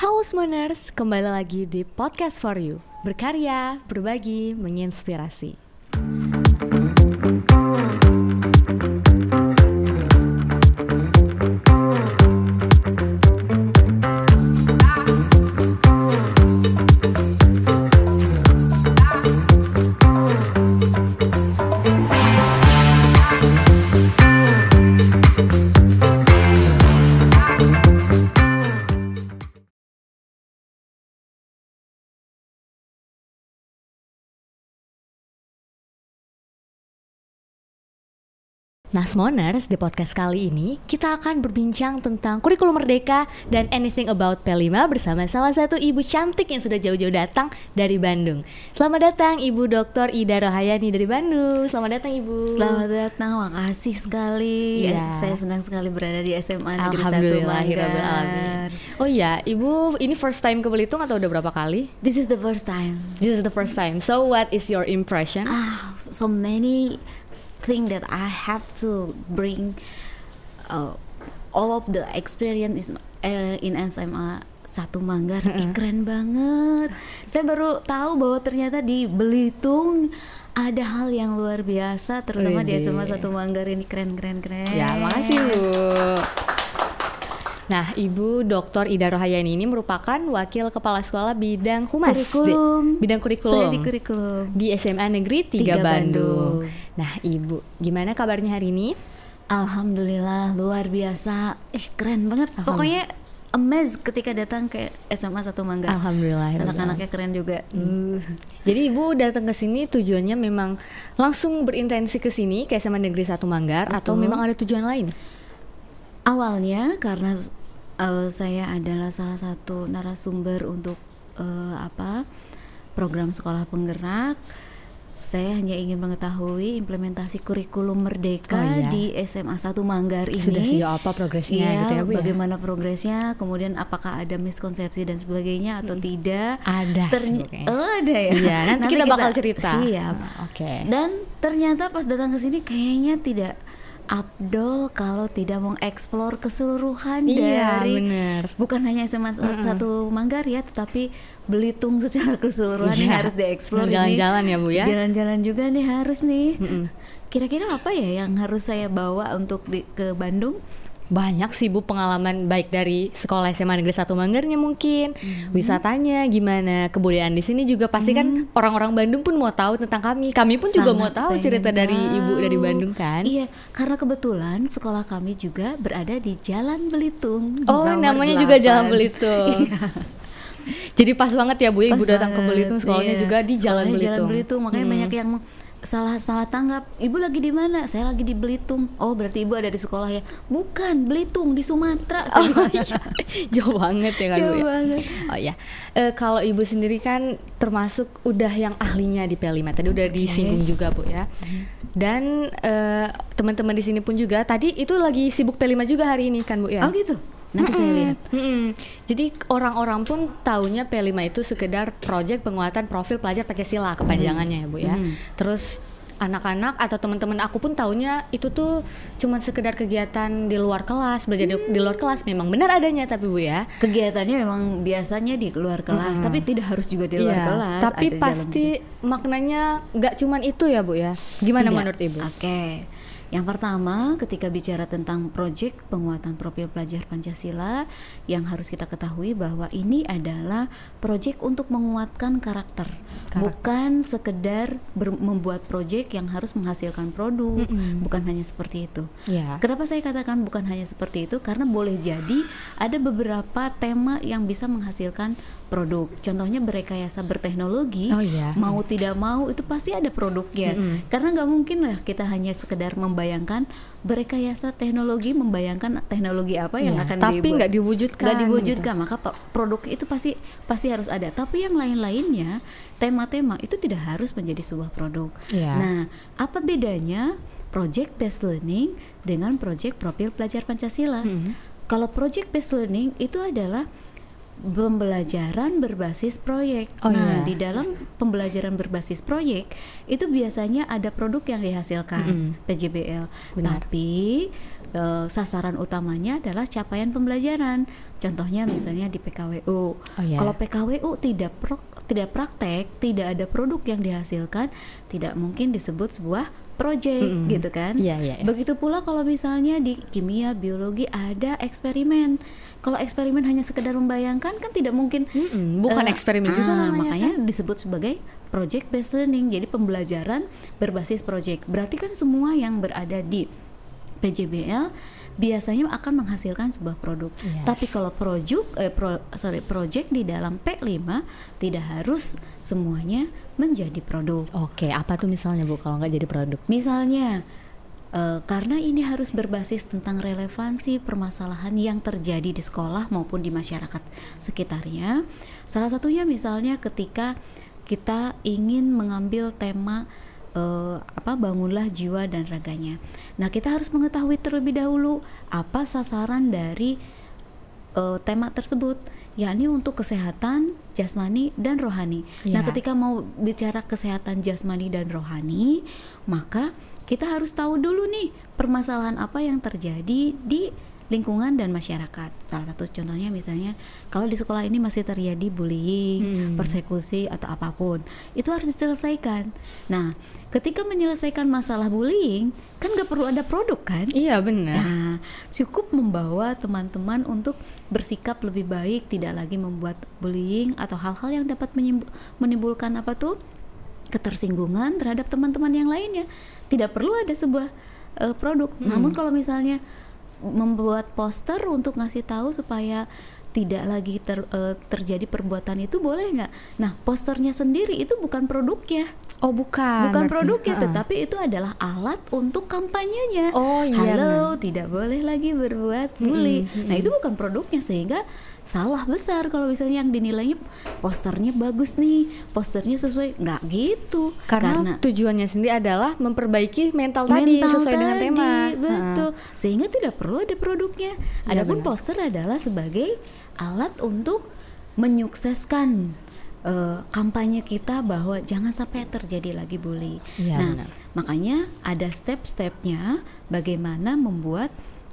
Halo Smoners, kembali lagi di Podcast For You Berkarya, berbagi, menginspirasi Nah, Smoners, di podcast kali ini kita akan berbincang tentang kurikulum merdeka dan anything about P5 bersama salah satu ibu cantik yang sudah jauh-jauh datang dari Bandung. Selamat datang Ibu Dr. Ida Rohayani dari Bandung. Selamat datang Ibu. Selamat datang, makasih sekali. Ya. Saya senang sekali berada di SMA Negeri 1 Alhamdulillah. Oh iya, Ibu ini first time ke Belitung atau udah berapa kali? This is the first time. This is the first time. So what is your impression? Ah, so many think that I have to bring uh, all of the experience is, uh, in SMA satu Manggar, mm -hmm. Ih, keren banget. Saya baru tahu bahwa ternyata di Belitung ada hal yang luar biasa, terutama di SMA satu Manggar ini keren keren keren. Ya, makasih bu. Nah, Ibu Dr. Ida Rohayani ini merupakan wakil kepala sekolah bidang humas kurikulum. Di, bidang kurikulum. Saya di kurikulum di SMA Negeri 3, 3 Bandung. Bandung. Nah, Ibu, gimana kabarnya hari ini? Alhamdulillah luar biasa. Eh, keren banget. Pokoknya amazed ketika datang ke SMA Satu Mangga. Alhamdulillah. Anak-anaknya keren juga. Hmm. Jadi ibu datang ke sini tujuannya memang langsung berintensi ke sini ke SMA Negeri Satu Manggar atau memang ada tujuan lain? Awalnya karena uh, saya adalah salah satu narasumber untuk uh, apa program sekolah penggerak. Saya hanya ingin mengetahui implementasi kurikulum merdeka oh, iya. di SMA 1 Manggar ini. Sudah sejauh apa progresnya iya, gitu ya, Bu? Ya? Bagaimana ya? progresnya? Kemudian apakah ada miskonsepsi dan sebagainya atau hmm. tidak? Ada. Ter sih, oh, ada ya. Iya, nanti, nanti kita, kita bakal cerita. Siap. Oke. okay. Dan ternyata pas datang ke sini kayaknya tidak Abdul kalau tidak mengeksplor keseluruhan iya, dari bener. bukan hanya SMA uh, mm satu Manggar ya, tetapi Belitung secara keseluruhan yeah. ini iya. harus dieksplor ini. Jalan-jalan ya Bu ya. Jalan-jalan juga nih harus nih. Mm Kira-kira apa ya yang harus saya bawa untuk di, ke Bandung banyak sih Bu pengalaman baik dari sekolah SMA Negeri satu Manggarnya mungkin, hmm. wisatanya gimana, kebudayaan di sini juga pasti kan hmm. kan orang-orang Bandung pun mau tahu tentang kami. Kami pun Sangat juga mau tahu cerita dari Ibu dari Bandung kan. Iya, karena kebetulan sekolah kami juga berada di Jalan Belitung. Oh, namanya 8. juga Jalan Belitung. Iya. Jadi pas banget ya Bu, pas Ibu datang banget. ke Belitung sekolahnya iya. juga di sekolahnya Jalan Belitung. Jalan Belitung, makanya hmm. banyak yang salah salah tanggap ibu lagi di mana saya lagi di Belitung oh berarti ibu ada di sekolah ya bukan Belitung di Sumatera oh, saya oh, iya. iya. jauh banget ya kan jauh bu ya banget. oh ya e, kalau ibu sendiri kan termasuk udah yang ahlinya di Pelima tadi udah okay. disinggung juga bu ya mm-hmm. dan e, teman-teman di sini pun juga tadi itu lagi sibuk Pelima juga hari ini kan bu ya oh gitu Nanti mm -hmm. saya lihat. Mm -hmm. Jadi orang-orang pun taunya P5 itu sekedar proyek penguatan profil pelajar Pancasila kepanjangannya mm -hmm. ya Bu ya. Mm -hmm. Terus anak-anak atau teman-teman aku pun taunya itu tuh cuma sekedar kegiatan di luar kelas belajar hmm. di luar kelas memang benar adanya tapi bu ya kegiatannya memang biasanya di luar kelas hmm. tapi tidak harus juga di luar yeah. kelas tapi pasti maknanya nggak cuman itu ya bu ya gimana tidak. menurut ibu? Oke okay yang pertama, ketika bicara tentang proyek penguatan profil pelajar Pancasila, yang harus kita ketahui bahwa ini adalah proyek untuk menguatkan karakter, karakter. bukan sekedar membuat proyek yang harus menghasilkan produk, mm hmm bukan hanya seperti itu. Yeah. Kenapa saya katakan bukan hanya seperti itu? Karena boleh jadi ada beberapa tema yang bisa menghasilkan produk. Contohnya berekayasa berteknologi, oh, yeah. mau mm. tidak mau itu pasti ada produknya. hmm Karena nggak mungkin lah kita hanya sekedar membangun membayangkan berekayasa teknologi membayangkan teknologi apa yang ya, akan tapi nggak diwujudkan nggak diwujudkan gitu. maka produk itu pasti pasti harus ada tapi yang lain-lainnya tema-tema itu tidak harus menjadi sebuah produk ya. nah apa bedanya project based learning dengan project profil pelajar Pancasila -hmm. kalau project based learning itu adalah pembelajaran berbasis proyek. Oh, nah, iya. di dalam pembelajaran berbasis proyek itu biasanya ada produk yang dihasilkan mm -hmm. PJBL. Benar. Tapi e, sasaran utamanya adalah capaian pembelajaran. Contohnya misalnya di PKWU. Oh, yeah. Kalau PKWU tidak pro, tidak praktek, tidak ada produk yang dihasilkan, tidak mungkin disebut sebuah proyek, mm -hmm. gitu kan. Yeah, yeah, yeah. Begitu pula kalau misalnya di kimia, biologi ada eksperimen. Kalau eksperimen hanya sekedar membayangkan kan tidak mungkin. Mm -hmm. Bukan uh, eksperimen ah, juga namanya. Makanya kan? disebut sebagai project based learning. Jadi pembelajaran berbasis project. Berarti kan semua yang berada di PJBL biasanya akan menghasilkan sebuah produk. Yes. Tapi kalau project eh, pro, sorry project di dalam P5 tidak harus semuanya menjadi produk. Oke, okay, apa tuh misalnya Bu kalau nggak jadi produk? Misalnya Uh, karena ini harus berbasis tentang relevansi permasalahan yang terjadi di sekolah maupun di masyarakat sekitarnya. Salah satunya misalnya ketika kita ingin mengambil tema uh, apa bangunlah jiwa dan raganya. Nah, kita harus mengetahui terlebih dahulu apa sasaran dari uh, tema tersebut yakni untuk kesehatan jasmani dan rohani. Ya. Nah, iya. ketika mau bicara kesehatan jasmani dan rohani, maka kita harus tahu dulu nih permasalahan apa yang terjadi di lingkungan dan masyarakat. Salah satu contohnya misalnya kalau di sekolah ini masih terjadi bullying, hmm. persekusi atau apapun, itu harus diselesaikan. Nah, ketika menyelesaikan masalah bullying, kan nggak perlu ada produk kan? Iya benar. Nah, cukup membawa teman-teman untuk bersikap lebih baik, tidak lagi membuat bullying atau hal-hal yang dapat menimbulkan apa tuh ketersinggungan terhadap teman-teman yang lainnya. Tidak perlu ada sebuah uh, produk. Hmm. Namun kalau misalnya membuat poster untuk ngasih tahu supaya tidak lagi ter, uh, terjadi perbuatan itu boleh nggak? Nah, posternya sendiri itu bukan produknya. Oh, bukan. Bukan produknya, uh. tetapi itu adalah alat untuk kampanyenya. Oh, iya. Halo, tidak boleh lagi berbuat bully. Mm -hmm. Nah, itu bukan produknya sehingga salah besar kalau misalnya yang dinilainya posternya bagus nih posternya sesuai nggak gitu karena, karena tujuannya sendiri adalah memperbaiki mental, mental tadi sesuai tadi, dengan tema betul Nah. sehingga tidak perlu ada produknya iya, adapun benar. poster adalah sebagai alat untuk menyukseskan uh, kampanye kita bahwa jangan sampai terjadi lagi bully. Ya, nah, benar. makanya ada step-stepnya bagaimana membuat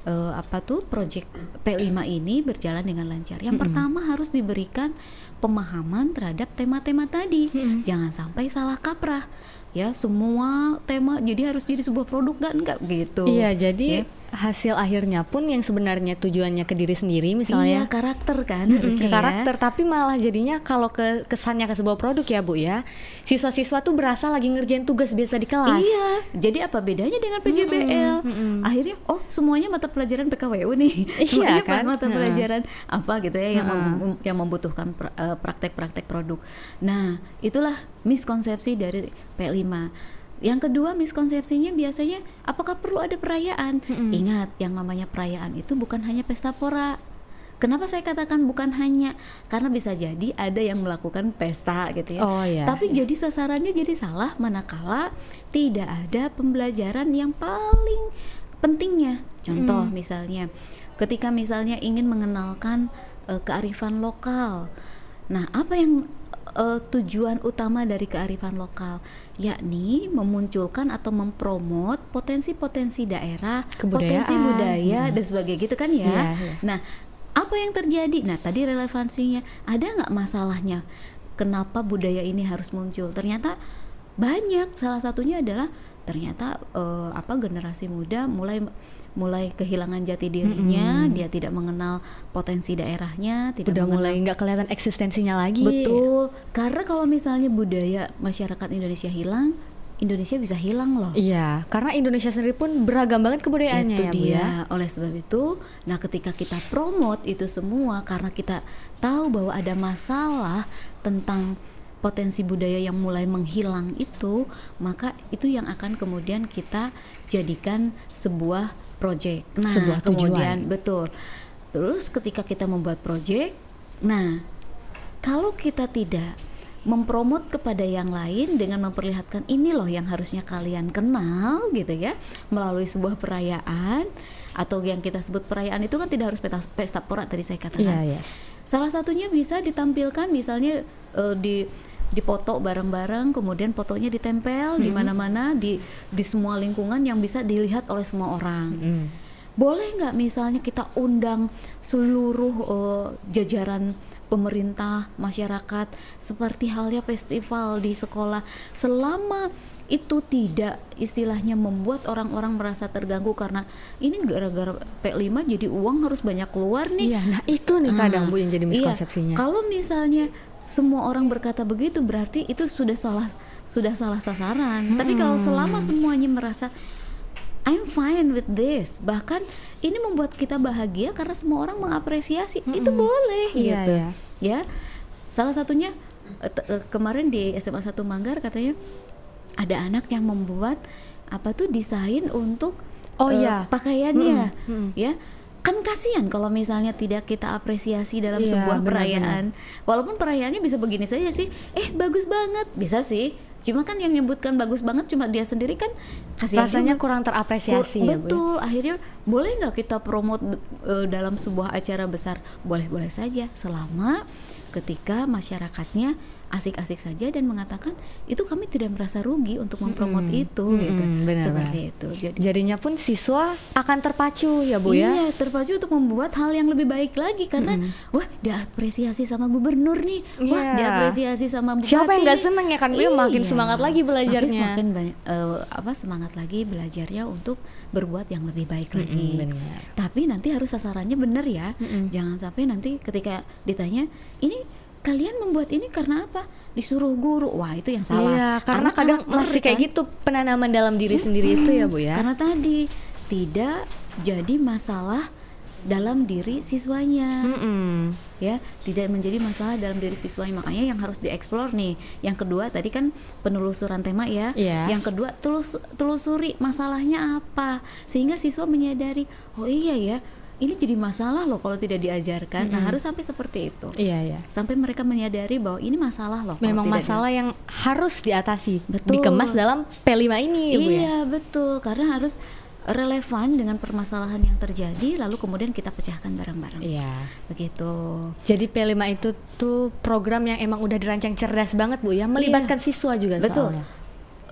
uh, apa tuh project P5 iya. ini berjalan dengan lancar. Yang mm -hmm. pertama harus diberikan pemahaman terhadap tema-tema tadi. Mm -hmm. Jangan sampai salah kaprah ya semua tema jadi harus jadi sebuah produk kan enggak gitu. Iya, jadi ya hasil akhirnya pun yang sebenarnya tujuannya ke diri sendiri misalnya iya, karakter kan mm -hmm, karakter ya. tapi malah jadinya kalau ke kesannya ke sebuah produk ya Bu ya siswa-siswa tuh berasa lagi ngerjain tugas biasa di kelas iya jadi apa bedanya dengan PJBL mm -hmm, mm -hmm. akhirnya oh semuanya mata pelajaran PKWU nih iya kan mata pelajaran nah. apa gitu ya yang nah. mem yang membutuhkan eh, praktek-praktek produk nah itulah miskonsepsi dari P5 yang kedua miskonsepsinya biasanya apakah perlu ada perayaan? Mm-hmm. Ingat yang namanya perayaan itu bukan hanya pesta pora. Kenapa saya katakan bukan hanya karena bisa jadi ada yang melakukan pesta gitu ya. Oh, iya, Tapi iya. jadi sasarannya jadi salah manakala tidak ada pembelajaran yang paling pentingnya. Contoh mm. misalnya ketika misalnya ingin mengenalkan uh, kearifan lokal. Nah, apa yang uh, tujuan utama dari kearifan lokal, yakni memunculkan atau mempromot potensi-potensi daerah, Kebudayaan. potensi budaya hmm. dan sebagainya gitu kan ya. Yeah, yeah. Nah, apa yang terjadi? Nah, tadi relevansinya ada nggak masalahnya? Kenapa budaya ini harus muncul? Ternyata banyak. Salah satunya adalah ternyata uh, apa generasi muda mulai mulai kehilangan jati dirinya, mm -hmm. dia tidak mengenal potensi daerahnya, tidak Udah mengenal, mulai nggak kelihatan eksistensinya lagi. Betul. Karena kalau misalnya budaya masyarakat Indonesia hilang, Indonesia bisa hilang loh. Iya, karena Indonesia sendiri pun beragam banget kebudayaannya itu ya, dia. ya. Oleh sebab itu, nah ketika kita promote itu semua karena kita tahu bahwa ada masalah tentang potensi budaya yang mulai menghilang itu, maka itu yang akan kemudian kita jadikan sebuah proyek. Nah, sebuah kemudian betul. Terus ketika kita membuat proyek, nah kalau kita tidak mempromot kepada yang lain dengan memperlihatkan ini loh yang harusnya kalian kenal gitu ya melalui sebuah perayaan atau yang kita sebut perayaan itu kan tidak harus pesta, pesta pora tadi saya katakan. Yeah, yeah. Salah satunya bisa ditampilkan misalnya uh, di dipoto bareng-bareng, kemudian fotonya ditempel -hmm. di mana-mana di di semua lingkungan yang bisa dilihat oleh semua orang. -hmm. Boleh nggak misalnya kita undang seluruh uh, jajaran pemerintah, masyarakat seperti halnya festival di sekolah selama itu tidak istilahnya membuat orang-orang merasa terganggu karena ini gara-gara P5 jadi uang harus banyak keluar nih. Iya, nah itu nih kadang hmm, Bu yang jadi ah, iya. miskonsepsinya. Iya, kalau misalnya semua orang berkata begitu berarti itu sudah salah sudah salah sasaran. Hmm. Tapi kalau hmm. selama semuanya merasa I'm fine with this. Bahkan ini membuat kita bahagia karena semua orang mengapresiasi. -hmm. Itu boleh iya, gitu. Yeah. Ya. Salah satunya eh, eh, kemarin di SMA satu Manggar katanya ada anak yang membuat apa tuh desain untuk Oh uh, ya, pakaiannya hmm. -hmm. ya kan kasihan kalau misalnya tidak kita apresiasi dalam yeah, sebuah bener, perayaan. Walaupun perayaannya bisa begini saja sih, eh bagus banget, bisa sih. Cuma kan yang nyebutkan bagus banget cuma dia sendiri kan kasihan rasanya juga. kurang terapresiasi Kur ya, ya, Betul, ya. akhirnya boleh nggak kita promote uh, dalam sebuah acara besar? Boleh-boleh saja selama ketika masyarakatnya asik-asik saja dan mengatakan itu kami tidak merasa rugi untuk mempromot hmm. itu hmm, gitu benar, seperti itu jadi jadinya pun siswa akan terpacu ya bu ya? iya, ya terpacu untuk membuat hal yang lebih baik lagi karena hmm. wah diapresiasi sama gubernur nih yeah. wah iya. diapresiasi sama bupati siapa yang nggak seneng ya kan bu ya? iya. semangat lagi belajarnya makin semakin uh, apa semangat lagi belajarnya untuk berbuat yang lebih baik hmm, lagi benar. tapi nanti harus sasarannya benar ya hmm. jangan sampai nanti ketika ditanya ini kalian membuat ini karena apa? Disuruh guru. Wah, itu yang salah. Iya, karena, karena kadang karakter, masih kayak kan? gitu penanaman dalam diri hmm, sendiri itu ya, Bu ya. Karena tadi tidak jadi masalah dalam diri siswanya, mm -mm. ya tidak menjadi masalah dalam diri siswanya makanya yang harus dieksplor nih. Yang kedua tadi kan penelusuran tema ya, yes. Iya. yang kedua telus telusuri masalahnya apa sehingga siswa menyadari oh iya ya ini jadi masalah loh kalau tidak diajarkan. Mm -hmm. Nah, harus sampai seperti itu. Iya, iya. Sampai mereka menyadari bahwa ini masalah loh. Memang masalah di... yang harus diatasi. Betul. Dikemas dalam P5 ini, iya, Bu ya. Iya, betul. Karena harus relevan dengan permasalahan yang terjadi lalu kemudian kita pecahkan bareng-bareng. Iya. Begitu. Jadi P5 itu tuh program yang emang udah dirancang cerdas banget Bu ya, iya. melibatkan iya. siswa juga Betul. soalnya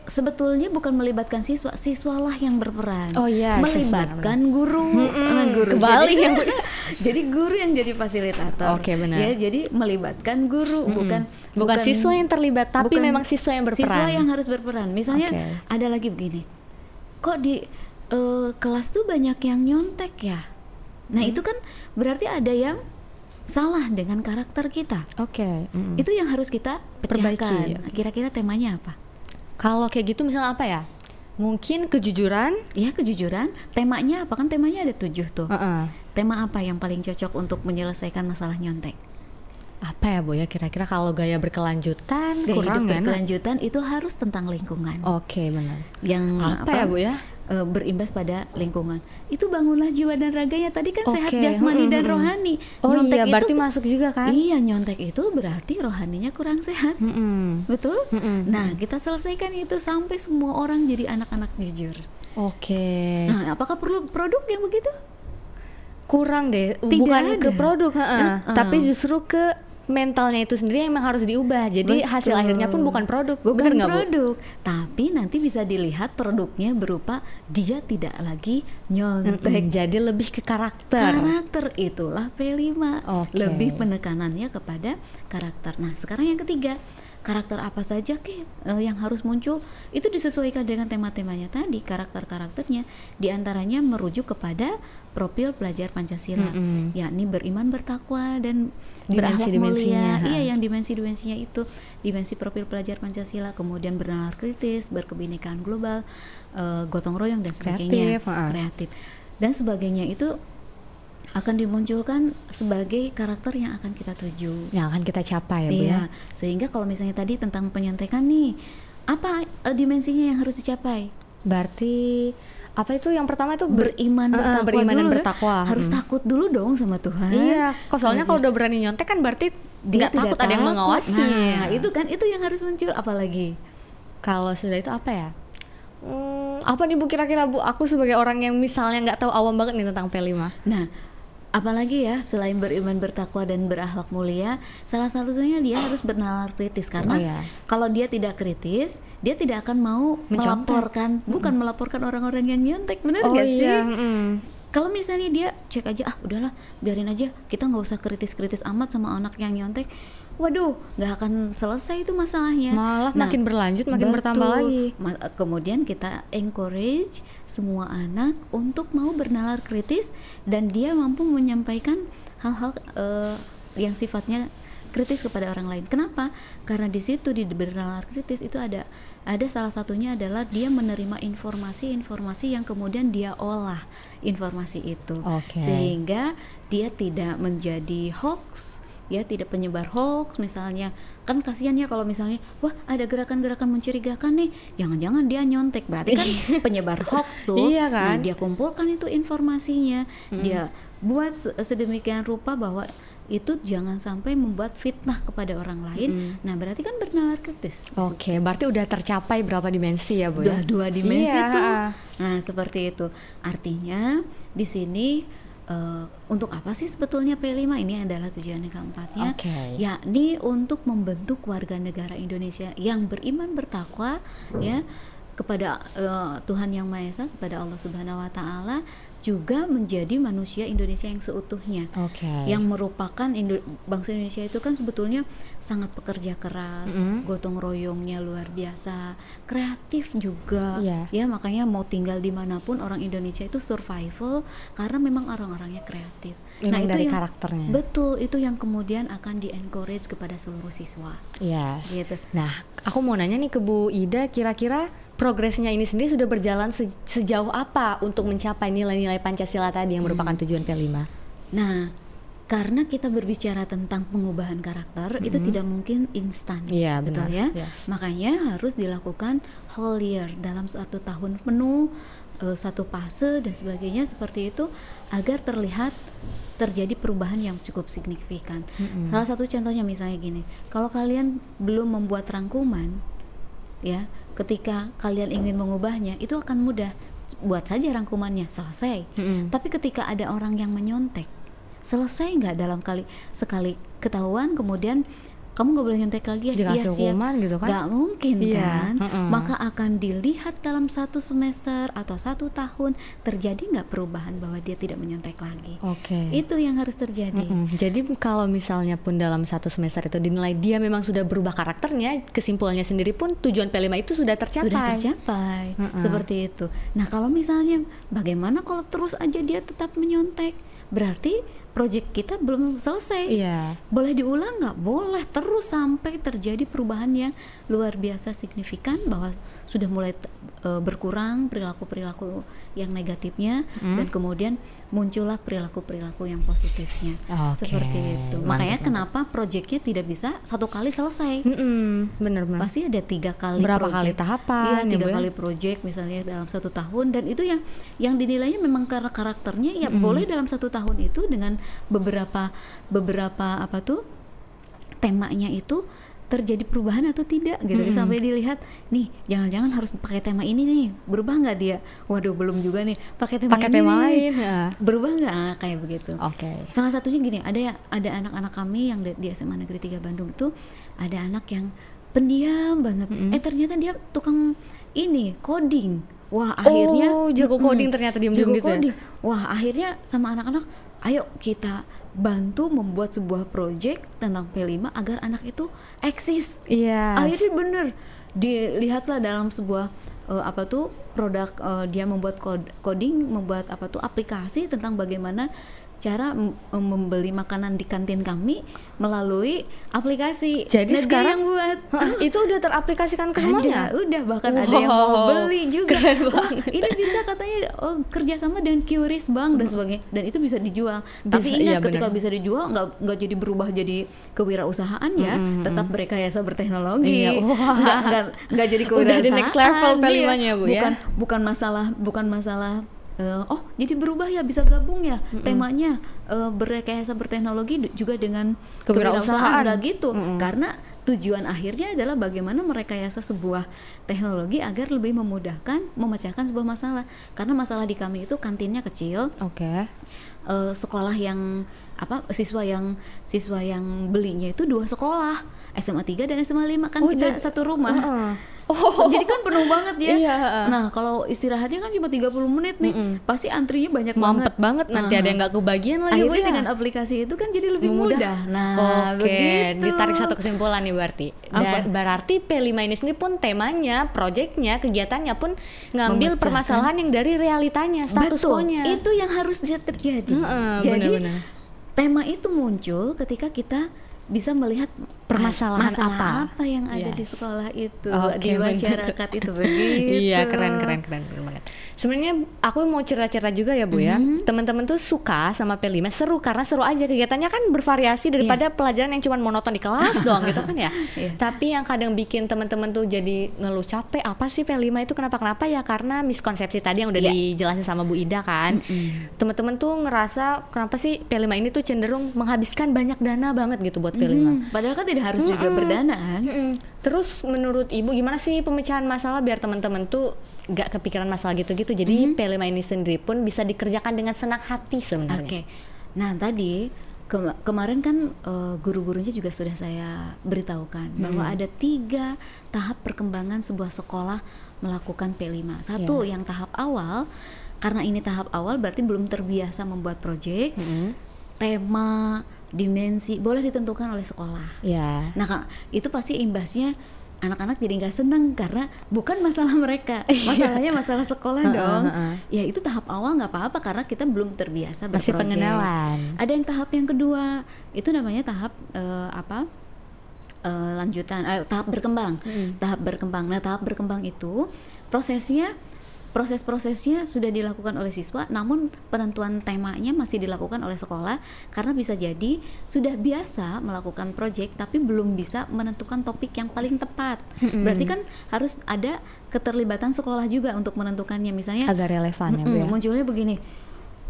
sebetulnya bukan melibatkan siswa, siswalah yang berperan. Oh iya, melibatkan siswa, guru. Hmm, uh, guru. Kebalik jadi, yang jadi guru yang jadi fasilitator. Oke, okay, benar. Ya, jadi melibatkan guru hmm, bukan, bukan bukan siswa yang terlibat tapi bukan memang siswa yang berperan. Siswa yang harus berperan. Misalnya okay. ada lagi begini. Kok di uh, kelas tuh banyak yang nyontek ya? Nah, hmm. itu kan berarti ada yang salah dengan karakter kita. Oke. Okay. Mm -hmm. Itu yang harus kita pecahkan. Perbaiki. Ya. Kira-kira temanya apa? Kalau kayak gitu misalnya apa ya? Mungkin kejujuran? Iya kejujuran. Temanya apa kan? Temanya ada tujuh tuh. Uh -uh. Tema apa yang paling cocok untuk menyelesaikan masalah nyontek? apa ya bu ya kira-kira kalau gaya berkelanjutan gaya kurang hidup berkelanjutan itu harus tentang lingkungan oke okay, benar yang apa, apa ya bu ya e, berimbas pada lingkungan. Itu bangunlah jiwa dan raganya. Tadi kan okay. sehat jasmani hmm, dan rohani. Oh iya, nyontek iya, berarti itu, masuk juga kan? Iya, nyontek itu berarti rohaninya kurang sehat. Hmm, Betul? hmm. Nah, kita selesaikan itu sampai semua orang jadi anak-anak jujur. Oke. Okay. Nah, apakah perlu produk yang begitu? Kurang deh, Tidak bukan ada. ke produk, uh -uh. Uh -uh. tapi justru ke mentalnya itu sendiri yang memang harus diubah. Jadi Betul. hasil akhirnya pun bukan produk. Bukan Bener produk, Bu? tapi nanti bisa dilihat produknya berupa dia tidak lagi nyontek. Mm -mm, jadi lebih ke karakter. Karakter itulah P5. Okay. Lebih penekanannya kepada karakter. Nah, sekarang yang ketiga karakter apa saja ke eh, yang harus muncul itu disesuaikan dengan tema-temanya tadi karakter-karakternya diantaranya merujuk kepada profil pelajar Pancasila, mm -hmm. yakni beriman, bertakwa dan berakhlak mulia. Iya, yang dimensi-dimensinya itu dimensi profil pelajar Pancasila, kemudian bernalar kritis, berkebinekaan global, uh, gotong royong dan sebagainya, kreatif, kreatif dan sebagainya itu akan dimunculkan sebagai karakter yang akan kita tuju. Yang akan kita capai iya. ya, Sehingga kalau misalnya tadi tentang penyantekan nih, apa uh, dimensinya yang harus dicapai? Berarti apa itu yang pertama itu Ber, beriman bertakwa beriman dulu, dan ya. bertakwa Ya? harus hmm. takut dulu dong sama Tuhan iya kok soalnya iya kalau udah berani nyontek kan berarti nggak takut, takut ada yang mengawasi nah, nah itu kan itu yang harus muncul apalagi kalau sudah itu apa ya hmm, apa nih bu kira-kira bu aku sebagai orang yang misalnya nggak tahu awam banget nih tentang P5 nah Apalagi ya selain beriman bertakwa dan berakhlak mulia, salah satunya dia harus bernalar kritis karena oh, iya. kalau dia tidak kritis, dia tidak akan mau Mencontek. melaporkan, mm -hmm. bukan melaporkan orang-orang yang nyontek, benar oh, iya. Mm kalau misalnya dia cek aja ah udahlah biarin aja kita nggak usah kritis-kritis amat sama anak yang nyontek waduh nggak akan selesai itu masalahnya malah nah, makin berlanjut makin betul. bertambah lagi Ma kemudian kita encourage semua anak untuk mau bernalar kritis dan dia mampu menyampaikan hal-hal uh, yang sifatnya kritis kepada orang lain kenapa karena di situ di bernalar kritis itu ada ada salah satunya adalah dia menerima informasi-informasi yang kemudian dia olah informasi itu okay. sehingga dia tidak menjadi hoax ya tidak penyebar hoax misalnya kan kasihan ya kalau misalnya wah ada gerakan-gerakan mencurigakan nih jangan-jangan dia nyontek berarti kan iya. penyebar hoax tuh iya kan? nah dia kumpulkan itu informasinya hmm. dia buat sedemikian rupa bahwa itu jangan sampai membuat fitnah kepada orang lain. Mm. Nah, berarti kan bernalar kritis. Oke, okay, berarti udah tercapai berapa dimensi ya, Bu? Ya? Udah dua dimensi yeah. tuh. Nah, seperti itu. Artinya di sini Eh, untuk apa sih sebetulnya P5 ini adalah tujuan yang keempatnya okay. yakni untuk membentuk warga negara Indonesia yang beriman bertakwa ya kepada uh, Tuhan yang Maha Esa kepada Allah Subhanahu wa taala juga menjadi manusia Indonesia yang seutuhnya, okay. yang merupakan Indo bangsa Indonesia itu kan sebetulnya sangat pekerja keras, mm -hmm. gotong royongnya luar biasa, kreatif juga, yeah. ya makanya mau tinggal dimanapun orang Indonesia itu survival karena memang orang-orangnya kreatif. Memang nah itu dari yang, karakternya. Betul, itu yang kemudian akan di encourage kepada seluruh siswa. Yes. Gitu. Nah, aku mau nanya nih ke Bu Ida, kira-kira progresnya ini sendiri sudah berjalan se sejauh apa untuk mencapai nilai-nilai Pancasila tadi yang merupakan hmm. tujuan P5? Nah, karena kita berbicara tentang pengubahan karakter -hmm. itu tidak mungkin instan, yeah, betul benar. ya? Yes. Makanya harus dilakukan whole year dalam satu tahun penuh, e, satu fase dan sebagainya seperti itu agar terlihat terjadi perubahan yang cukup signifikan. Mm -hmm. Salah satu contohnya misalnya gini, kalau kalian belum membuat rangkuman, ya ketika kalian ingin mengubahnya itu akan mudah buat saja rangkumannya selesai mm-hmm. tapi ketika ada orang yang menyontek selesai nggak dalam kali sekali ketahuan kemudian kamu gak boleh nyontek lagi ya dikasih iya, hukuman gitu kan gak mungkin iya. kan mm -mm. maka akan dilihat dalam satu semester atau satu tahun terjadi gak perubahan bahwa dia tidak menyontek lagi oke okay. itu yang harus terjadi mm -mm. jadi kalau misalnya pun dalam satu semester itu dinilai dia memang sudah berubah karakternya kesimpulannya sendiri pun tujuan P5 itu sudah tercapai sudah tercapai mm -mm. seperti itu nah kalau misalnya bagaimana kalau terus aja dia tetap menyontek berarti project kita belum selesai. Iya. Boleh diulang nggak? Boleh terus sampai terjadi perubahan yang luar biasa signifikan bahwa sudah mulai e, berkurang perilaku-perilaku yang negatifnya hmm. dan kemudian muncullah perilaku-perilaku yang positifnya. Okay. Seperti itu. Mantap. Makanya kenapa projectnya tidak bisa satu kali selesai? Mm bener benar. Pasti ada tiga kali. Berapa project. kali tahapan? Iya gitu tiga ya, kali project misalnya dalam satu tahun dan itu yang yang dinilainya memang karena karakternya ya hmm. boleh dalam satu tahun itu dengan beberapa beberapa apa tuh temanya itu terjadi perubahan atau tidak gitu -hmm. sampai dilihat nih jangan-jangan harus pakai tema ini nih berubah nggak dia waduh belum juga nih pakai tema pakai tema lain ya. berubah nggak kayak begitu oke okay. salah satunya gini ada ya ada anak-anak kami yang di, di SMA Negeri 3 Bandung itu ada anak yang pendiam banget -hmm. eh ternyata dia tukang ini coding wah akhirnya oh, jago coding mm, ternyata diem-diem gitu ya? coding. ya wah akhirnya sama anak-anak ayo kita bantu membuat sebuah proyek tentang P5 agar anak itu eksis. Iya. Yes. Akhirnya bener dilihatlah dalam sebuah uh, apa tuh produk uh, dia membuat coding, membuat apa tuh aplikasi tentang bagaimana cara membeli makanan di kantin kami melalui aplikasi. Jadi Negeri sekarang yang buat itu udah teraplikasikan ke semuanya. Ada, udah bahkan wow. ada yang mau beli juga. Keren banget. Wah, ini bisa katanya oh, kerjasama dengan Curious Bank dan sebagainya dan itu bisa dijual. Bisa, Tapi ingat iya, ketika bener. bisa dijual nggak nggak jadi berubah jadi kewirausahaan ya, mm -hmm. tetap berkayasa berteknologi. Iya. Wow. Nggak jadi kewirausahaan. Udah di next level ya. bu bukan, ya. Bukan bukan masalah bukan masalah uh, oh jadi berubah ya bisa gabung ya mm -mm. temanya uh, eh, berekayasa berteknologi juga dengan kewirausahaan nggak gitu mm -mm. karena tujuan akhirnya adalah bagaimana merekayasa sebuah teknologi agar lebih memudahkan memecahkan sebuah masalah karena masalah di kami itu kantinnya kecil oke okay. uh, eh, sekolah yang apa siswa yang siswa yang belinya itu dua sekolah SMA 3 dan SMA 5 kan oh, kita satu rumah uh -uh Oh. Jadi kan penuh banget ya. Iya. Nah, kalau istirahatnya kan cuma 30 menit nih. Mm -mm. Pasti antrinya banyak Mampet banget. banget nanti uh ada yang nggak kebagian lagi. Akhirnya ya. dengan aplikasi itu kan jadi lebih mudah. mudah. Nah, Oke, ditarik satu kesimpulan nih berarti. Apa? Berarti P5 ini sendiri pun temanya, proyeknya, kegiatannya pun ngambil Memecah. permasalahan yang dari realitanya, status Betul. Konya. Itu yang harus terjadi. Mm -hmm, jadi bener -bener. tema itu muncul ketika kita bisa melihat permasalahan Masalah apa? apa yang ada yeah. di sekolah itu okay, di masyarakat itu begitu. Iya keren keren keren keren banget. Sebenarnya aku mau cerita-cerita juga ya bu mm -hmm. ya. Mhm. Teman-teman tuh suka sama P5 seru karena seru aja kegiatannya kan bervariasi iya. daripada yeah. pelajaran yang cuma monoton di kelas doang gitu kan ya. Yeah. Tapi yang kadang bikin teman-teman tuh jadi ngeluh capek apa sih P5 itu kenapa kenapa ya karena miskonsepsi tadi yang udah yeah. dijelasin sama Bu Ida kan. Mm -hmm. Teman-teman tuh ngerasa kenapa sih P5 ini tuh cenderung menghabiskan banyak dana banget gitu buat P5. Mm -hmm. Padahal kan tidak harus mm -hmm. juga berdana kan. Mm -hmm. Terus menurut ibu gimana sih pemecahan masalah biar teman-teman tuh gak kepikiran masalah gitu-gitu. Jadi mm -hmm. Pelema ini sendiri pun bisa dikerjakan dengan senang hati sebenarnya. Oke. Okay. Nah tadi ke kemarin kan uh, guru-gurunya juga sudah saya beritahukan hmm. bahwa ada tiga tahap perkembangan sebuah sekolah melakukan P5. Satu yeah. yang tahap awal karena ini tahap awal berarti belum terbiasa membuat proyek, hmm. tema dimensi boleh ditentukan oleh sekolah. Ya. Nah, itu pasti imbasnya anak-anak jadi nggak seneng karena bukan masalah mereka iya. masalahnya masalah sekolah dong ya itu tahap awal nggak apa-apa karena kita belum terbiasa berproses. masih pengenalan ada yang tahap yang kedua itu namanya tahap uh, apa uh, lanjutan uh, tahap berkembang hmm. tahap berkembang nah tahap berkembang itu prosesnya proses-prosesnya sudah dilakukan oleh siswa namun penentuan temanya masih dilakukan oleh sekolah karena bisa jadi sudah biasa melakukan proyek tapi belum bisa menentukan topik yang paling tepat hmm berarti kan harus ada keterlibatan sekolah juga untuk menentukannya misalnya agar relevan mm -mm, ya munculnya begini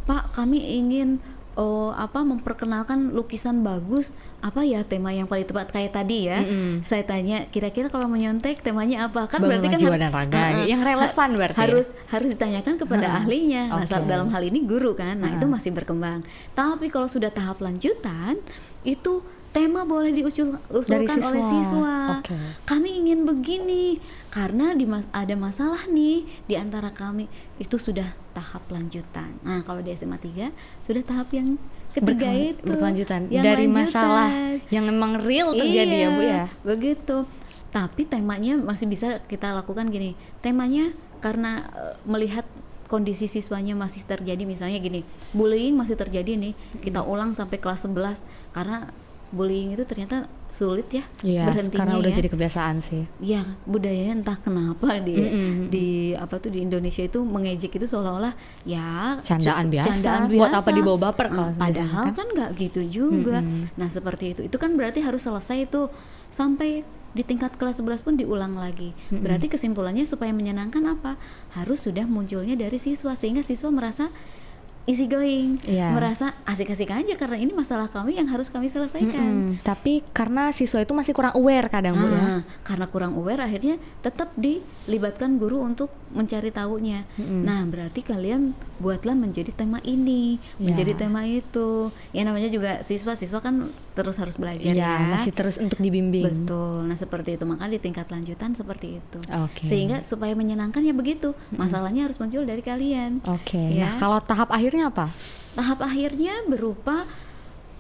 Pak kami ingin uh, apa memperkenalkan lukisan bagus apa ya tema yang paling tepat kayak tadi ya mm -hmm. saya tanya kira-kira kalau menyontek temanya apa kan Bangun berarti kan dan raga, uh, yang relevan berarti ya. harus harus ditanyakan kepada uh, ahlinya okay. nah dalam hal ini guru kan nah uh. itu masih berkembang tapi kalau sudah tahap lanjutan itu tema boleh diusulkan oleh siswa. Okay. Kami ingin begini karena di mas ada masalah nih di antara kami itu sudah tahap lanjutan. Nah, kalau di SMA 3 sudah tahap yang ketiga Berkelan, itu berkelanjutan yang dari lanjutan. masalah yang memang real terjadi iya, ya, Bu ya. Iya, begitu. Tapi temanya masih bisa kita lakukan gini. Temanya karena uh, melihat kondisi siswanya masih terjadi misalnya gini bullying masih terjadi nih kita ulang sampai kelas 11 karena bullying itu ternyata sulit ya iya, berhentinya karena udah ya. jadi kebiasaan sih. ya budayanya entah kenapa di mm -hmm. di apa tuh di Indonesia itu mengejek itu seolah-olah ya candaan biasa. Candaan biasa. Buat apa dibawa baper kalau Padahal kan, kan nggak kan gitu juga. Mm -hmm. Nah, seperti itu. Itu kan berarti harus selesai itu sampai di tingkat kelas 11 pun diulang lagi. Berarti kesimpulannya supaya menyenangkan apa? Harus sudah munculnya dari siswa sehingga siswa merasa easy going, yeah. merasa asik-asik aja karena ini masalah kami yang harus kami selesaikan. Mm -hmm. Tapi karena siswa itu masih kurang aware kadang bu ya. Ah, karena kurang aware akhirnya tetap dilibatkan guru untuk mencari tahunya. Mm -hmm. Nah berarti kalian buatlah menjadi tema ini, yeah. menjadi tema itu. Ya namanya juga siswa-siswa kan terus harus belajar ya, ya masih terus untuk dibimbing betul nah seperti itu maka di tingkat lanjutan seperti itu okay. sehingga supaya menyenangkan ya begitu masalahnya harus muncul dari kalian oke okay. ya. nah kalau tahap akhirnya apa tahap akhirnya berupa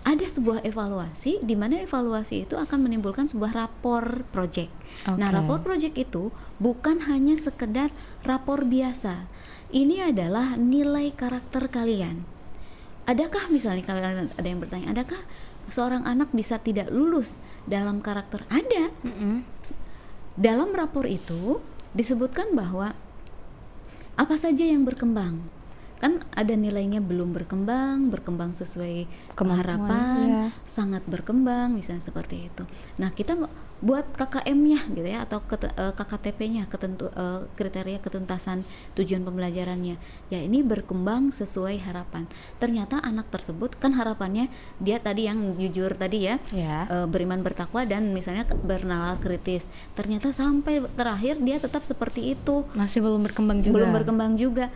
ada sebuah evaluasi di mana evaluasi itu akan menimbulkan sebuah rapor project. Okay. Nah, rapor project itu bukan hanya sekedar rapor biasa. Ini adalah nilai karakter kalian. Adakah misalnya kalian ada yang bertanya, adakah seorang anak bisa tidak lulus dalam karakter ada. Mm -hmm. Dalam rapor itu disebutkan bahwa apa saja yang berkembang kan ada nilainya belum berkembang, berkembang sesuai Kemampuan, harapan, iya. sangat berkembang, misalnya seperti itu. Nah, kita buat KKM-nya gitu ya atau ket, uh, eh, KKTP-nya ketentu uh, kriteria ketuntasan tujuan pembelajarannya. Ya, ini berkembang sesuai harapan. Ternyata anak tersebut kan harapannya dia tadi yang jujur tadi ya, yeah. Iya. uh, beriman bertakwa dan misalnya bernalar kritis. Ternyata sampai terakhir dia tetap seperti itu. Masih belum berkembang juga. Belum berkembang juga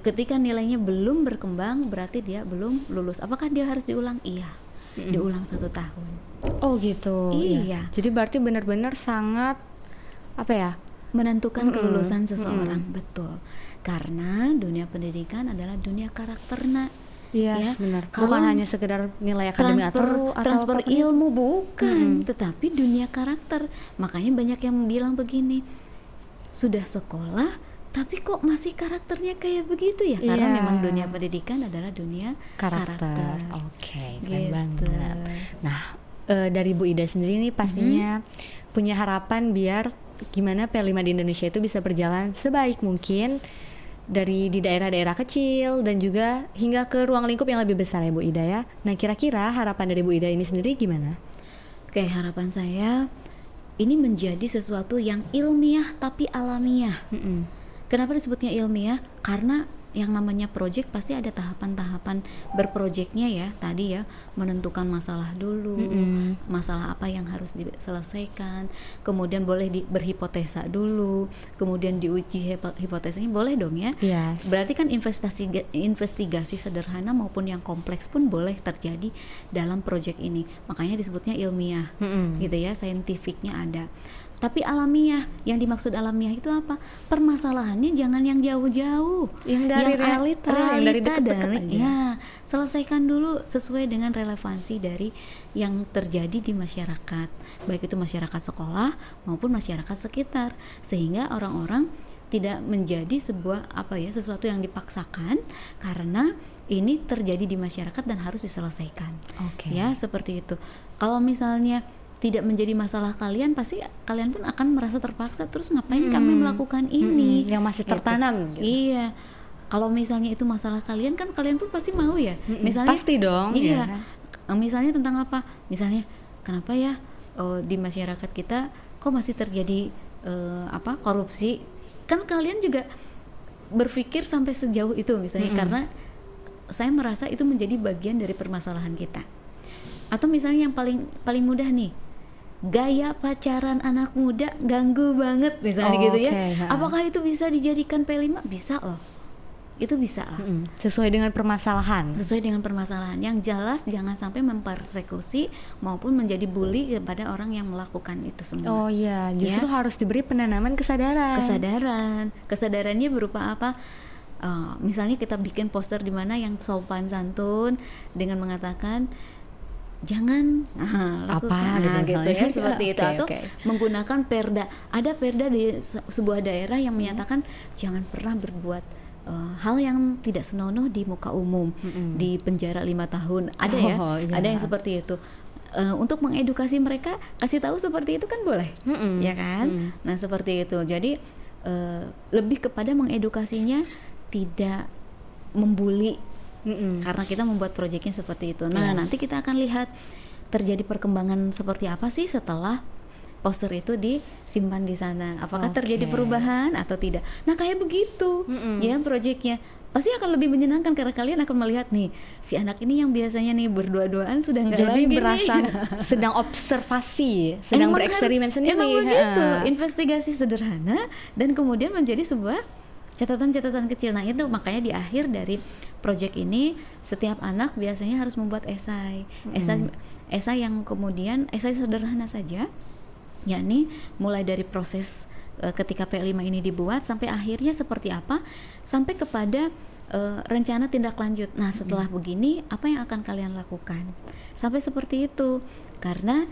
ketika nilainya belum berkembang berarti dia belum lulus apakah dia harus diulang iya diulang satu tahun oh gitu iya. iya jadi berarti benar-benar sangat apa ya menentukan hmm kelulusan seseorang hmm betul karena dunia pendidikan adalah dunia karakter nak Yes, iya, ya. benar. Bukan Kalau hanya sekedar nilai akademik transfer, atau transfer -apa. ilmu bukan, hmm. tetapi dunia karakter. Makanya banyak yang bilang begini, sudah sekolah tapi kok masih karakternya kayak begitu ya iya. karena yeah. memang dunia pendidikan adalah dunia karakter, karakter. oke okay, keren gitu. banget nah e, dari Bu Ida sendiri ini pastinya hmm. punya harapan biar gimana P5 di Indonesia itu bisa berjalan sebaik mungkin dari di daerah-daerah kecil dan juga hingga ke ruang lingkup yang lebih besar ya Bu Ida ya. Nah kira-kira harapan dari Bu Ida ini sendiri gimana? Oke harapan saya ini menjadi sesuatu yang ilmiah tapi alamiah. Mm -mm Kenapa disebutnya ilmiah? Karena yang namanya project pasti ada tahapan-tahapan berprojeknya ya tadi ya menentukan masalah dulu mm -hmm. masalah apa yang harus diselesaikan kemudian boleh di, berhipotesa dulu kemudian diuji hipotesanya boleh dong ya yes. berarti kan investasi investigasi sederhana maupun yang kompleks pun boleh terjadi dalam project ini makanya disebutnya ilmiah mm -hmm. gitu ya saintifiknya ada tapi alamiah yang dimaksud alamiah itu apa permasalahannya jangan yang jauh-jauh yang dari yang realita, realita yang dari, dekat dari aja. ya selesaikan dulu sesuai dengan relevansi dari yang terjadi di masyarakat baik itu masyarakat sekolah maupun masyarakat sekitar sehingga orang-orang tidak menjadi sebuah apa ya sesuatu yang dipaksakan karena ini terjadi di masyarakat dan harus diselesaikan okay. ya seperti itu kalau misalnya tidak menjadi masalah kalian pasti kalian pun akan merasa terpaksa terus ngapain hmm. kami melakukan ini hmm. yang masih gitu. tertanam gitu. iya kalau misalnya itu masalah kalian kan kalian pun pasti mau ya hmm. misalnya pasti dong iya ya. misalnya tentang apa misalnya kenapa ya oh, di masyarakat kita kok masih terjadi uh, apa korupsi kan kalian juga berpikir sampai sejauh itu misalnya hmm. karena saya merasa itu menjadi bagian dari permasalahan kita atau misalnya yang paling paling mudah nih gaya pacaran anak muda ganggu banget misalnya oh, gitu ya. Okay, Apakah itu bisa dijadikan P5? Bisa loh. Itu bisa lah. Mm -hmm. Sesuai dengan permasalahan. Sesuai dengan permasalahan. Yang jelas jangan sampai mempersekusi maupun menjadi bully kepada orang yang melakukan itu semua. Oh iya, justru ya? harus diberi penanaman kesadaran. Kesadaran. Kesadarannya berupa apa? Uh, misalnya kita bikin poster di mana yang sopan santun dengan mengatakan jangan nah, apa gitu, nah, gitu ya seperti itu okay, atau okay. menggunakan perda ada perda di sebuah daerah yang hmm. menyatakan hmm. jangan pernah berbuat uh, hal yang tidak senonoh di muka umum hmm. di penjara lima tahun ada ya? oh, ya iya. ada yang seperti itu uh, untuk mengedukasi mereka kasih tahu seperti itu kan boleh hmm. ya kan hmm. nah seperti itu jadi uh, lebih kepada mengedukasinya tidak membuli mm karena kita membuat proyeknya seperti itu. Nah, yes. nanti kita akan lihat terjadi perkembangan seperti apa sih setelah poster itu disimpan di sana. Apakah okay. terjadi perubahan atau tidak? Nah, kayak begitu mm ya proyeknya pasti akan lebih menyenangkan karena kalian akan melihat nih si anak ini yang biasanya nih berdua-duaan sudah nggak jadi berasa sedang observasi sedang bereksperimen sendiri emang begitu investigasi sederhana dan kemudian menjadi sebuah catatan-catatan kecil nah itu makanya di akhir dari project ini setiap anak biasanya harus membuat esai mm. esai yang kemudian esai sederhana saja yakni mulai dari proses uh, ketika P5 ini dibuat sampai akhirnya seperti apa sampai kepada uh, rencana tindak lanjut nah setelah mm. begini apa yang akan kalian lakukan sampai seperti itu karena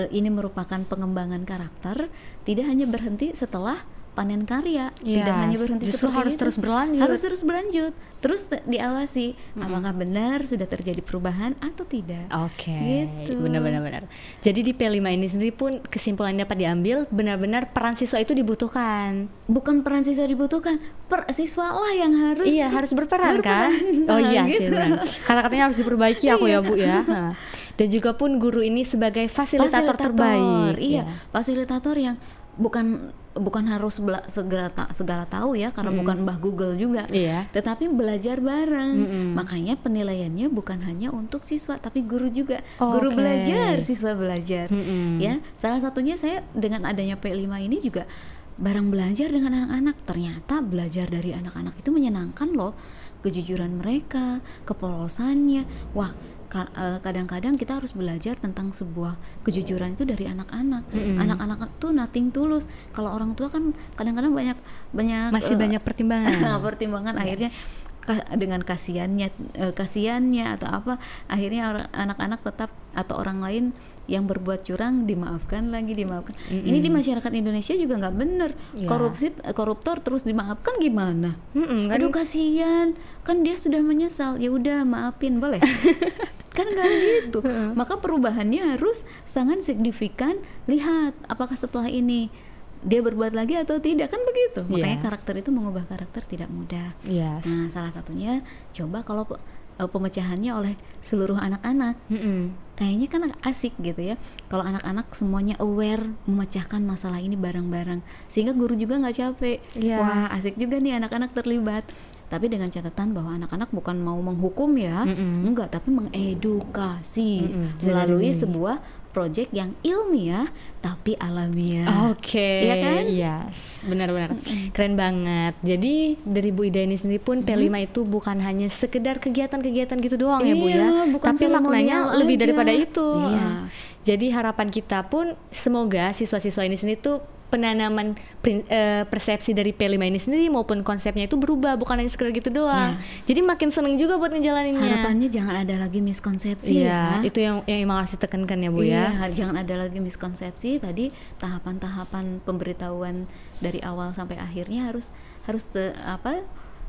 eh, ini merupakan pengembangan karakter tidak hanya berhenti setelah panen karya yes. tidak hanya berhenti Justru seperti harus itu. terus berlanjut harus terus berlanjut terus te diawasi hmm. apakah benar sudah terjadi perubahan atau tidak oke okay. gitu. benar-benar benar jadi di P5 ini sendiri pun kesimpulannya dapat diambil benar-benar peran siswa itu dibutuhkan bukan peran siswa dibutuhkan per siswa lah yang harus iya harus berperan, kan? berperan. kan oh iya gitu. sih kata-katanya harus diperbaiki aku ya iya. bu ya dan juga pun guru ini sebagai fasilitator, fasilitator terbaik iya ya. fasilitator yang bukan bukan harus segera ta segala tahu ya karena mm. bukan Mbah Google juga. Iya. Tetapi belajar bareng. Mm -mm. Makanya penilaiannya bukan hanya untuk siswa tapi guru juga. okay. Oh, guru belajar, siswa belajar. Mm -mm. Ya, salah satunya saya dengan adanya P5 ini juga bareng belajar dengan anak-anak. Ternyata belajar dari anak-anak itu menyenangkan loh kejujuran mereka, kepolosannya. Wah, Eh, kadang-kadang kita harus belajar tentang sebuah kejujuran itu dari anak-anak. Mm-hmm. Anak-anak tuh nothing tulus. Kalau orang tua kan kadang-kadang banyak banyak masih uh, banyak pertimbangan. pertimbangan yeah. akhirnya dengan kasihannya eh, kasihannya atau apa akhirnya anak-anak tetap atau orang lain yang berbuat curang dimaafkan lagi dimaafkan mm -hmm. ini di masyarakat Indonesia juga nggak bener yeah. korupsi koruptor terus dimaafkan gimana mm -hmm, aduh kasihan kan dia sudah menyesal ya udah maafin boleh kan nggak gitu maka perubahannya harus sangat signifikan lihat apakah setelah ini dia berbuat lagi atau tidak kan begitu iya. makanya yeah. karakter itu mengubah karakter tidak mudah yes. nah salah satunya coba kalau uh, pemecahannya oleh seluruh anak-anak. Mm-hmm. Kayaknya kan asik gitu ya. Kalau anak-anak semuanya aware memecahkan masalah ini bareng-bareng, sehingga guru juga nggak capek. Yeah. Wah asik juga nih anak-anak terlibat tapi dengan catatan bahwa anak-anak bukan mau menghukum ya mm enggak tapi mengedukasi mm melalui sebuah proyek yang ilmiah tapi alamiah. Oke. Okay, iya kan? Yes, benar-benar. Keren banget. Jadi dari Bu Ida ini sendiri pun P5 mm-hmm. itu bukan hanya sekedar kegiatan-kegiatan gitu doang iya, ya Bu ya, iya, bukan tapi maknanya aja. lebih daripada itu. Iya. Jadi harapan kita pun semoga siswa-siswa ini sendiri tuh penanaman eh, persepsi dari P5 ini sendiri maupun konsepnya itu berubah bukan hanya sekedar gitu doang. Yeah. Jadi makin seneng juga buat ngejalaninnya. Harapannya jangan ada lagi miskonsepsi yeah, ya. itu yang yang emang harus ditekankan ya Bu yeah, ya. Iya, jangan ada lagi miskonsepsi tadi tahapan-tahapan pemberitahuan dari awal sampai akhirnya harus harus te, apa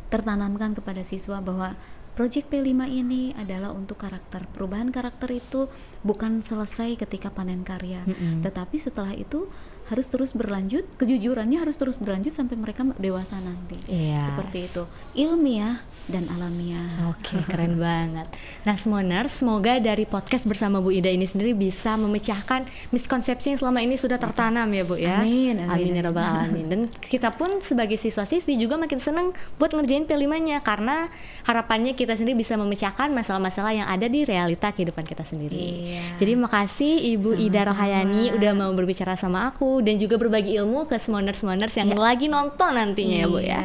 tertanamkan kepada siswa bahwa Project P5 ini adalah untuk karakter. Perubahan karakter itu bukan selesai ketika panen karya, mm -hmm. tetapi setelah itu harus terus berlanjut kejujurannya harus terus berlanjut sampai mereka dewasa nanti yes. seperti itu ilmiah dan alamiah oke okay, keren banget nah semuanya semoga dari podcast bersama Bu Ida ini sendiri bisa memecahkan miskonsepsi yang selama ini sudah tertanam ya Bu ya amin amin, amin ya amin. dan kita pun sebagai siswa siswi juga makin seneng buat ngerjain pilihannya karena harapannya kita sendiri bisa memecahkan masalah-masalah yang ada di realita kehidupan kita sendiri iya. jadi makasih Ibu sama -sama. Ida Rohayani udah mau berbicara sama aku dan juga berbagi ilmu ke semuanya semuanya yang yeah. lagi nonton nantinya yeah. ya Bu ya. Iya.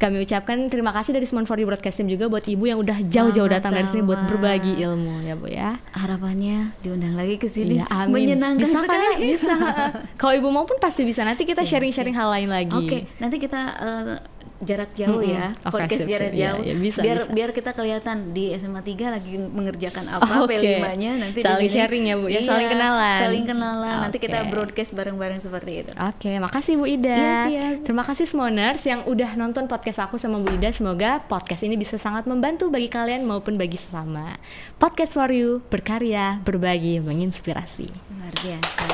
Kami ucapkan terima kasih dari for 4 Broadcast Broadcasting juga buat Ibu yang udah jauh-jauh datang dari sini buat berbagi ilmu ya Bu ya. Harapannya diundang lagi ke sini. Ya, Menyenangkan bisa, sekali. Kan? Bisa. Kalau Ibu mau pun pasti bisa. Nanti kita sharing-sharing hal lain lagi. Oke, okay. nanti kita uh, jarak jauh -hmm. ya okay, podcast jarak jauh ya, ya, bisa, biar bisa. biar kita kelihatan di SMA 3 lagi mengerjakan apa oh, ah, okay. P5-nya nanti saling di sharing ya Bu ya iya, saling kenalan saling kenalan okay. nanti kita broadcast bareng-bareng seperti itu oke okay, makasih Bu Ida ya, terima kasih Smoners yang udah nonton podcast aku sama Bu Ida semoga podcast ini bisa sangat membantu bagi kalian maupun bagi selama podcast for you berkarya berbagi menginspirasi luar biasa